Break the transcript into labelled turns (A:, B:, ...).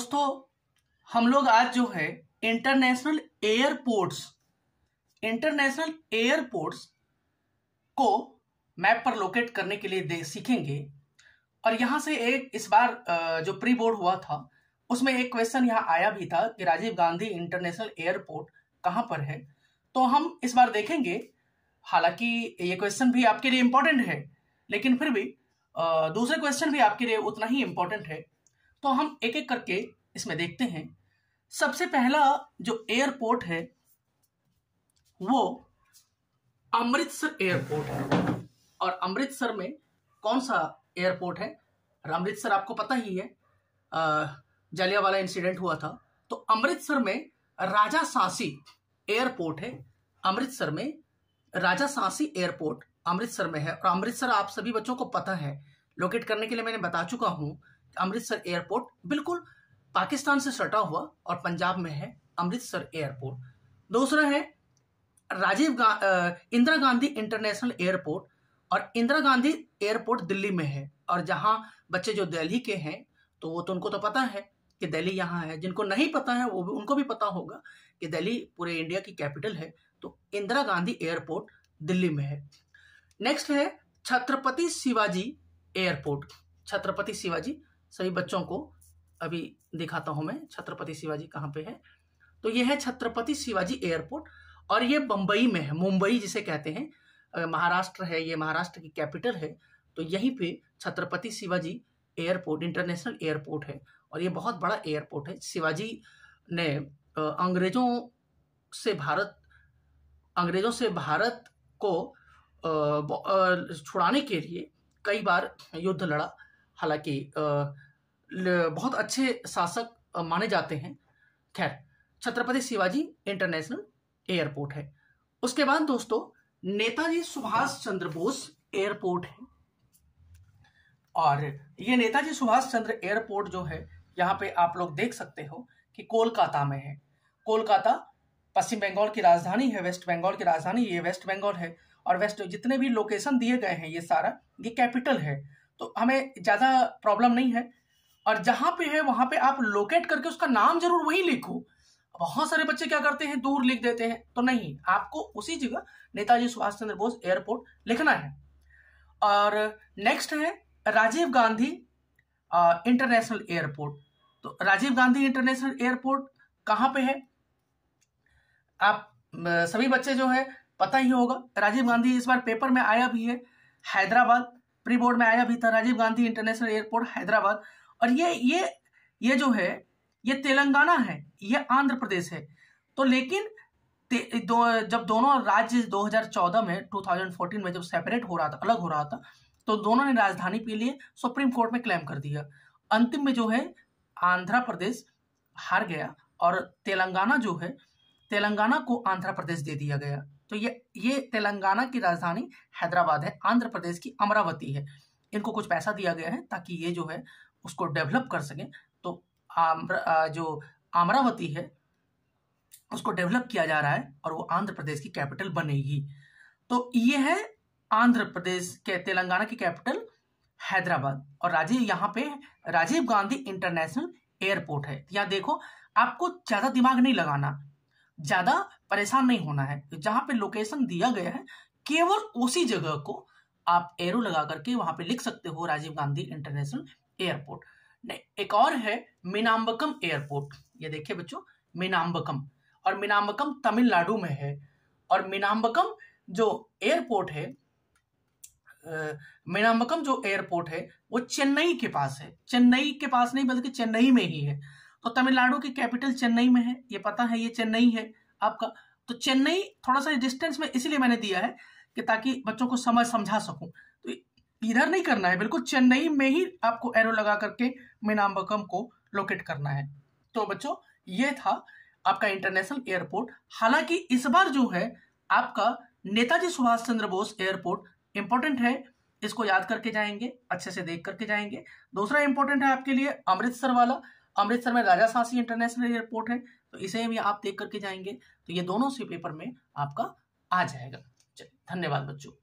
A: दोस्तों हम लोग आज जो है इंटरनेशनल एयरपोर्ट्स इंटरनेशनल एयरपोर्ट्स को मैप पर लोकेट करने के लिए सीखेंगे और यहां से एक इस बार जो प्री बोर्ड हुआ था उसमें एक क्वेश्चन यहाँ आया भी था कि राजीव गांधी इंटरनेशनल एयरपोर्ट कहाँ पर है तो हम इस बार देखेंगे हालांकि ये क्वेश्चन भी आपके लिए इंपॉर्टेंट है लेकिन फिर भी दूसरे क्वेश्चन भी आपके लिए उतना ही इंपॉर्टेंट है तो हम एक एक करके इसमें देखते हैं सबसे पहला जो एयरपोर्ट है वो अमृतसर एयरपोर्ट है और अमृतसर में कौन सा एयरपोर्ट है अमृतसर आपको पता ही है वाला इंसिडेंट हुआ था तो अमृतसर में राजा सांसी एयरपोर्ट है अमृतसर में राजा सांसी एयरपोर्ट अमृतसर में है और अमृतसर आप सभी बच्चों को पता है लोकेट करने के लिए मैंने बता चुका हूं अमृतसर एयरपोर्ट बिल्कुल पाकिस्तान से सटा हुआ और पंजाब में है अमृतसर एयरपोर्ट दूसरा है राजीव गांधी इंदिरा गांधी इंटरनेशनल एयरपोर्ट और इंदिरा गांधी एयरपोर्ट दिल्ली में है और जहां बच्चे जो दिल्ली के हैं तो वो तो उनको तो पता है कि दिल्ली यहाँ है जिनको नहीं पता है वो भी उनको भी पता होगा कि दिल्ली पूरे इंडिया की कैपिटल है तो इंदिरा गांधी एयरपोर्ट दिल्ली में है नेक्स्ट है छत्रपति शिवाजी एयरपोर्ट छत्रपति शिवाजी सभी बच्चों को अभी दिखाता हूं मैं छत्रपति शिवाजी कहाँ पे है तो ये है छत्रपति शिवाजी एयरपोर्ट और ये बम्बई में है मुंबई जिसे कहते हैं महाराष्ट्र है ये महाराष्ट्र की कैपिटल है तो यहीं पे Chhatrapati Shivaji airport international airport है और ये बहुत बड़ा एयरपोर्ट है शिवाजी ने अंग्रेजों से भारत अंग्रेजों से भारत को छुड़ाने के लिए कई बार युद्ध लड़ा हालांकि बहुत अच्छे शासक माने जाते हैं खैर छत्रपति शिवाजी इंटरनेशनल एयरपोर्ट है उसके बाद दोस्तों नेताजी सुभाष चंद्र बोस एयरपोर्ट है और ये नेताजी सुभाष चंद्र एयरपोर्ट जो है यहाँ पे आप लोग देख सकते हो कि कोलकाता में है कोलकाता पश्चिम बंगाल की राजधानी है वेस्ट बंगाल की राजधानी ये वेस्ट बंगाल है और वेस्ट जितने भी लोकेशन दिए गए हैं ये सारा ये कैपिटल है तो हमें ज़्यादा प्रॉब्लम नहीं है और जहां पे है वहां पे आप लोकेट करके उसका नाम जरूर वही लिखो बहुत सारे बच्चे क्या करते हैं दूर लिख देते हैं तो नहीं आपको उसी जगह नेताजी सुभाष चंद्र बोस एयरपोर्ट लिखना है और नेक्स्ट है राजीव गांधी इंटरनेशनल एयरपोर्ट तो राजीव गांधी इंटरनेशनल एयरपोर्ट कहां पे है आप सभी बच्चे जो है पता ही होगा राजीव गांधी इस बार पेपर में आया भी है हैदराबाद प्री बोर्ड में आया भी था राजीव गांधी इंटरनेशनल एयरपोर्ट हैदराबाद और ये ये ये जो है ये तेलंगाना है ये आंध्र प्रदेश है तो लेकिन दो, जब दोनों राज्य 2014 में 2014 में जब सेपरेट हो रहा था अलग हो रहा था तो दोनों ने राजधानी के लिए सुप्रीम कोर्ट में क्लेम कर दिया अंतिम में जो है आंध्र प्रदेश हार गया और तेलंगाना जो है तेलंगाना को आंध्र प्रदेश दे दिया गया तो ये ये तेलंगाना की राजधानी हैदराबाद है आंध्र प्रदेश की अमरावती है इनको कुछ पैसा दिया गया है ताकि ये जो है उसको डेवलप कर सकें तो आम्र, जो अमरावती है उसको डेवलप किया जा रहा है और वो आंध्र प्रदेश की कैपिटल बनेगी तो ये है आंध्र प्रदेश के तेलंगाना की कैपिटल हैदराबाद और राजीव यहाँ पे राजीव गांधी इंटरनेशनल एयरपोर्ट है यहाँ देखो आपको ज़्यादा दिमाग नहीं लगाना ज्यादा परेशान नहीं होना है जहां पे लोकेशन दिया गया है केवल उसी जगह को आप एरो लगा करके वहां पे लिख सकते हो राजीव गांधी इंटरनेशनल एयरपोर्ट एक और है मीनाम्बकम एयरपोर्ट ये देखिए बच्चों मीनाम्बकम और मीनाम्बकम तमिलनाडु में है और मीनाम्बकम जो एयरपोर्ट है मीनाम्बकम जो एयरपोर्ट है वो चेन्नई के पास है चेन्नई के पास नहीं बल्कि चेन्नई में ही है तो तमिलनाडु की कैपिटल चेन्नई में है ये पता है ये चेन्नई है आपका तो चेन्नई थोड़ा सा डिस्टेंस में इसलिए मैंने दिया है कि ताकि बच्चों को समझ समझा सकूं तो इधर नहीं करना है बिल्कुल चेन्नई में ही आपको एरो लगा करके मीनाम्बकम को लोकेट करना है तो बच्चों ये था आपका इंटरनेशनल एयरपोर्ट हालांकि इस बार जो है आपका नेताजी सुभाष चंद्र बोस एयरपोर्ट इंपॉर्टेंट है इसको याद करके जाएंगे अच्छे से देख करके जाएंगे दूसरा इंपॉर्टेंट है आपके लिए अमृतसर वाला अमृतसर में राजा सासी इंटरनेशनल एयरपोर्ट है तो इसे भी आप देख करके जाएंगे तो ये दोनों से पेपर में आपका आ जाएगा चलिए धन्यवाद बच्चों